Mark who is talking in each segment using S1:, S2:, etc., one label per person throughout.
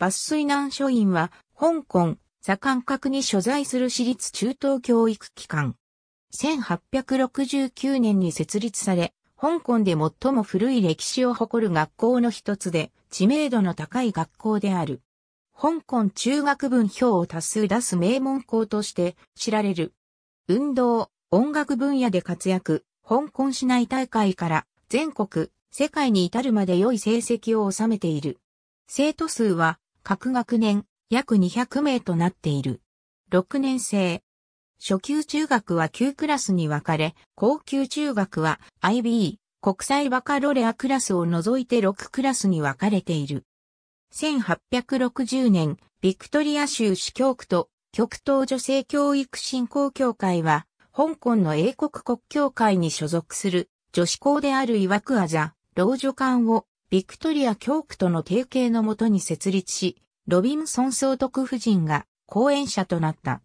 S1: 抜粋難書院は、香港、座間閣に所在する私立中等教育機関。1869年に設立され、香港で最も古い歴史を誇る学校の一つで、知名度の高い学校である。香港中学分票を多数出す名門校として知られる。運動、音楽分野で活躍、香港市内大会から全国、世界に至るまで良い成績を収めている。生徒数は各学年約200名となっている。6年生。初級中学は9クラスに分かれ、高級中学は IB、国際バカロレアクラスを除いて6クラスに分かれている。1860年、ビクトリア州市教区と極東女性教育振興協会は、香港の英国国教会に所属する女子校である岩クアザ、老女館をビクトリア教区との提携のもとに設立し、ロビンソン総督夫人が講演者となった。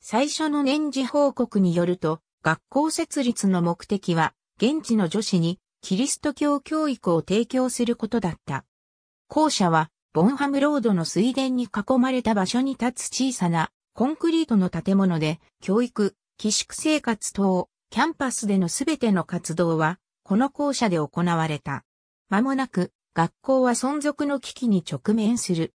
S1: 最初の年次報告によると、学校設立の目的は、現地の女子にキリスト教教育を提供することだった。校舎は、ボンハムロードの水田に囲まれた場所に立つ小さなコンクリートの建物で、教育、寄宿生活等、キャンパスでのすべての活動は、この校舎で行われた。間もなく、学校は存続の危機に直面する。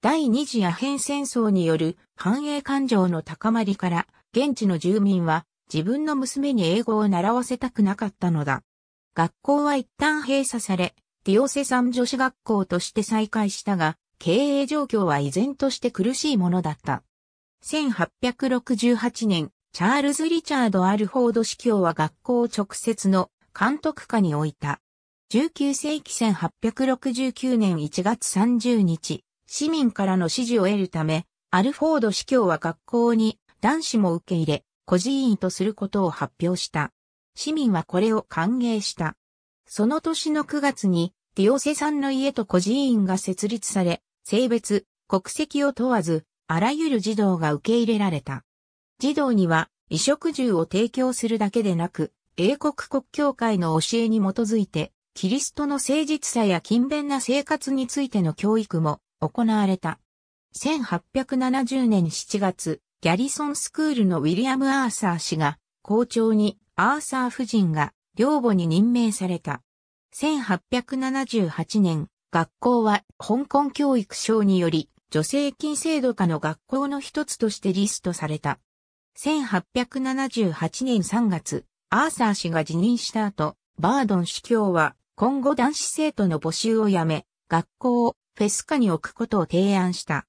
S1: 第二次アヘン戦争による繁栄感情の高まりから、現地の住民は自分の娘に英語を習わせたくなかったのだ。学校は一旦閉鎖され、ディオセサン女子学校として再開したが、経営状況は依然として苦しいものだった。1868年、チャールズ・リチャード・アルフォード司教は学校を直接の監督下に置いた。19世紀1869年1月30日、市民からの支持を得るため、アルフォード司教は学校に男子も受け入れ、孤児院とすることを発表した。市民はこれを歓迎した。その年の9月に、ディオセさんの家と孤児院が設立され、性別、国籍を問わず、あらゆる児童が受け入れられた。児童には、衣食住を提供するだけでなく、英国国教会の教えに基づいて、キリストの誠実さや勤勉な生活についての教育も行われた。1870年7月、ギャリソンスクールのウィリアム・アーサー氏が校長にアーサー夫人が寮母に任命された。1878年、学校は香港教育省により助成金制度下の学校の一つとしてリストされた。1878年3月、アーサー氏が辞任した後、バードン司教は今後男子生徒の募集をやめ、学校をフェスカに置くことを提案した。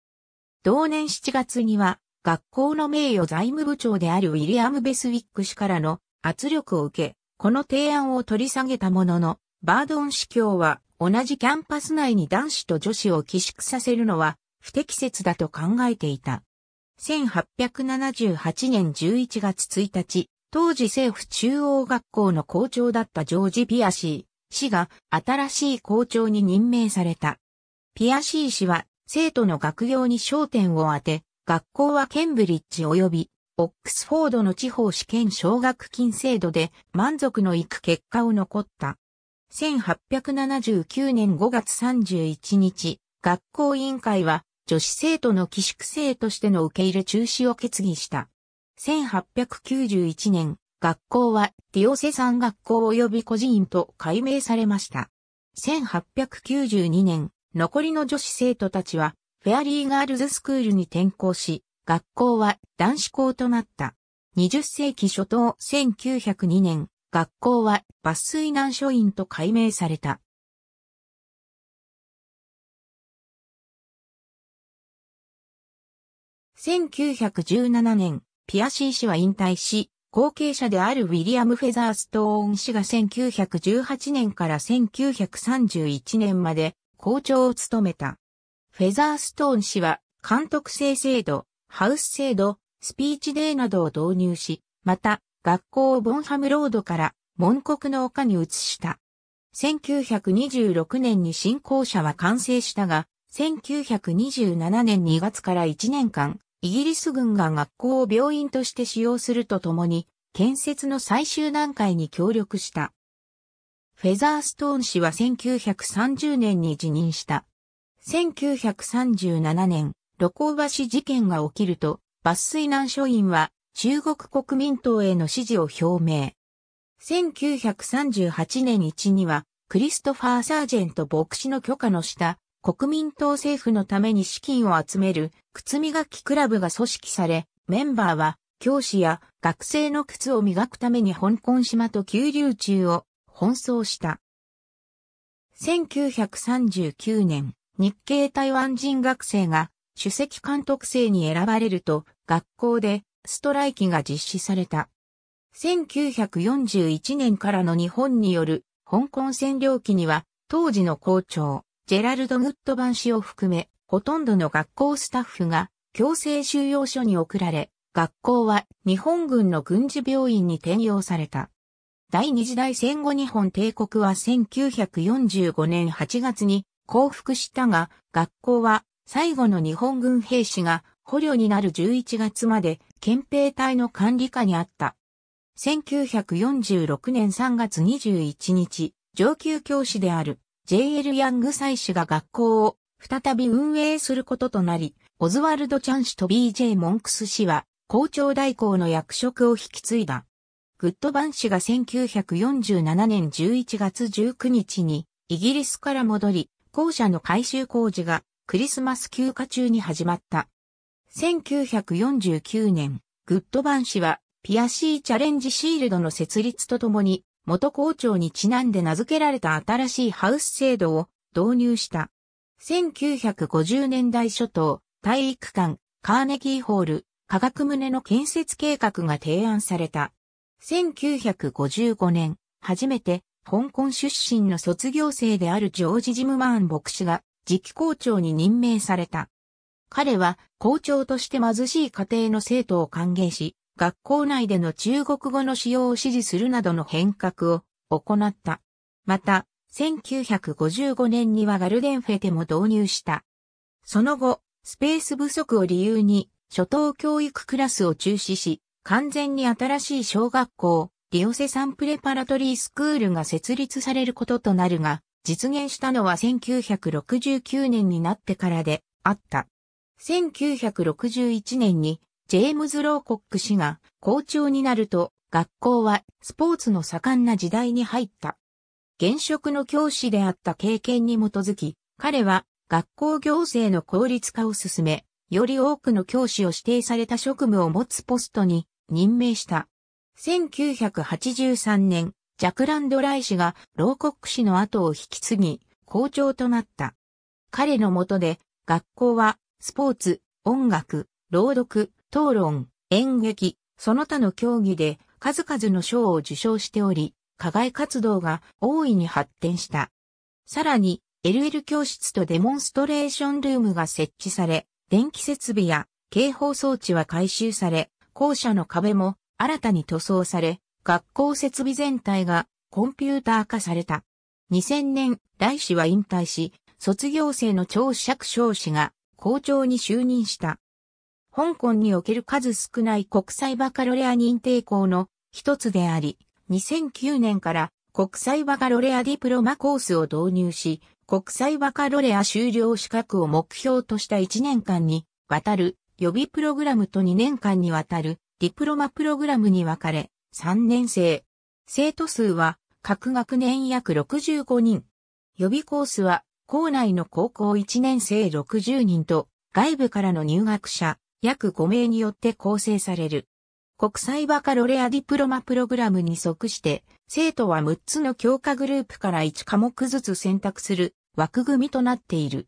S1: 同年7月には、学校の名誉財務部長であるウィリアム・ベスウィック氏からの圧力を受け、この提案を取り下げたものの、バードン司教は同じキャンパス内に男子と女子を寄宿させるのは不適切だと考えていた。1878年11月1日、当時政府中央学校の校長だったジョージ・ピアシー。死が新しい校長に任命された。ピアシー氏は生徒の学業に焦点を当て、学校はケンブリッジ及びオックスフォードの地方試験奨学金制度で満足のいく結果を残った。1879年5月31日、学校委員会は女子生徒の寄宿生としての受け入れ中止を決議した。1891年、学校はディオセサン学校及び孤児院と改名されました。1892年、残りの女子生徒たちは、フェアリーガールズスクールに転校し、学校は男子校となった。20世紀初頭1902年、学校は抜粋難所院と改名された。1917年、ピアシー氏は引退し、後継者であるウィリアム・フェザーストーン氏が1918年から1931年まで校長を務めた。フェザーストーン氏は監督制制度、ハウス制度、スピーチデーなどを導入し、また学校をボンハムロードから門国の丘に移した。1926年に新校舎は完成したが、1927年2月から1年間、イギリス軍が学校を病院として使用するとともに、建設の最終段階に協力した。フェザーストーン氏は1930年に辞任した。1937年、露光橋事件が起きると、抜粋難所員は中国国民党への支持を表明。1938年1には、クリストファー・サージェント牧師の許可の下、国民党政府のために資金を集める靴磨きクラブが組織され、メンバーは教師や学生の靴を磨くために香港島と九龍中を奔走した。1939年、日系台湾人学生が主席監督生に選ばれると学校でストライキが実施された。1941年からの日本による香港占領期には当時の校長、ジェラルド・グッドバン氏を含め、ほとんどの学校スタッフが強制収容所に送られ、学校は日本軍の軍事病院に転用された。第二次大戦後日本帝国は1945年8月に降伏したが、学校は最後の日本軍兵士が捕虜になる11月まで憲兵隊の管理下にあった。1946年3月21日、上級教師である JL ヤング祭司が学校を再び運営することとなり、オズワルド・チャン氏と BJ・ モンクス氏は校長代行の役職を引き継いだ。グッドバン氏が1947年11月19日にイギリスから戻り、校舎の改修工事がクリスマス休暇中に始まった。1949年、グッドバン氏はピアシーチャレンジシールドの設立とともに元校長にちなんで名付けられた新しいハウス制度を導入した。1950年代初頭、体育館、カーネギーホール、科学棟の建設計画が提案された。1955年、初めて香港出身の卒業生であるジョージ・ジムマーン牧師が次期校長に任命された。彼は校長として貧しい家庭の生徒を歓迎し、学校内での中国語の使用を支持するなどの変革を行った。また、1955年にはガルデンフェテも導入した。その後、スペース不足を理由に、初等教育クラスを中止し、完全に新しい小学校、リオセサンプレパラトリースクールが設立されることとなるが、実現したのは1969年になってからであった。1961年にジェームズ・ローコック氏が校長になると、学校はスポーツの盛んな時代に入った。現職の教師であった経験に基づき、彼は学校行政の効率化を進め、より多くの教師を指定された職務を持つポストに任命した。1983年、ジャクランド・ライ氏がローコック氏の後を引き継ぎ、校長となった。彼の下で、学校は、スポーツ、音楽、朗読、討論、演劇、その他の競技で数々の賞を受賞しており、課外活動が大いに発展した。さらに、LL 教室とデモンストレーションルームが設置され、電気設備や警報装置は改修され、校舎の壁も新たに塗装され、学校設備全体がコンピューター化された。2000年、来氏は引退し、卒業生の長尺少子が校長に就任した。香港における数少ない国際バカロレア認定校の一つであり、2009年から国際バカロレアディプロマコースを導入し、国際バカロレア修了資格を目標とした1年間にわたる予備プログラムと2年間にわたるディプロマプログラムに分かれ、3年生。生徒数は各学年約65人。予備コースは校内の高校1年生60人と外部からの入学者約5名によって構成される。国際バカロレアディプロマプログラムに即して、生徒は6つの教科グループから1科目ずつ選択する枠組みとなっている。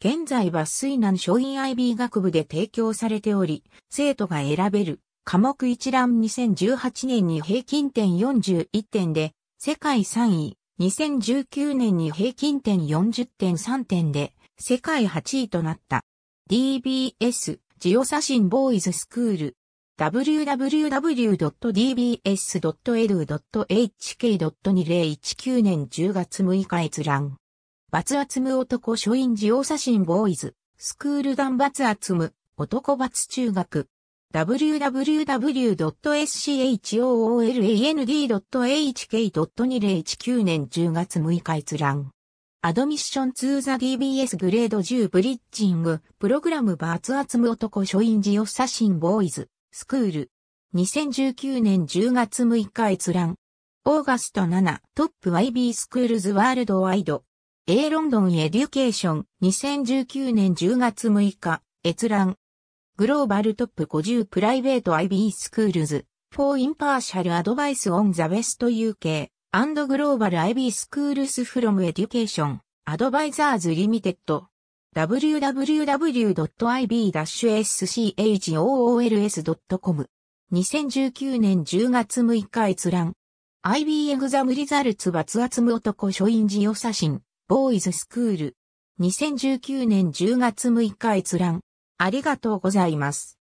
S1: 現在は水南商品 IB 学部で提供されており、生徒が選べる科目一覧2018年に平均点41点で、世界3位、2019年に平均点40.3点で、世界8位となった。DBS ジオサシンボーイズスクール。www.dbs.edu.hk.2019 年10月6日閲覧。バツアツム男書院ジオサシンボーイズ、スクールガンバツアツム、男バツ中学。www.schoolland.hk.2019 年10月6日閲覧。アドミッションツーザ DBS グレード10ブリッジング、プログラムバーツアツム男インジオサシンボーイズ、スクール。2019年10月6日閲覧。オーガスト7、トップ YB スクールズワールドワイド。A ロンドンエデュケーション、2019年10月6日、閲覧。グローバルトップ50プライベート IB スクールズ、フォーインパーシャルアドバイスオンザベスト UK。アンドグローバルアイビースクールスフロムエデュケーションアドバイザーズリミテッド w w w i b s c h o l s c o m 2 0 1 9年10月6日閲覧 IB エグザムリザルツバツアツム男ショインジ・寺サシン・ボーイズスクール2019年10月6日閲覧ありがとうございます。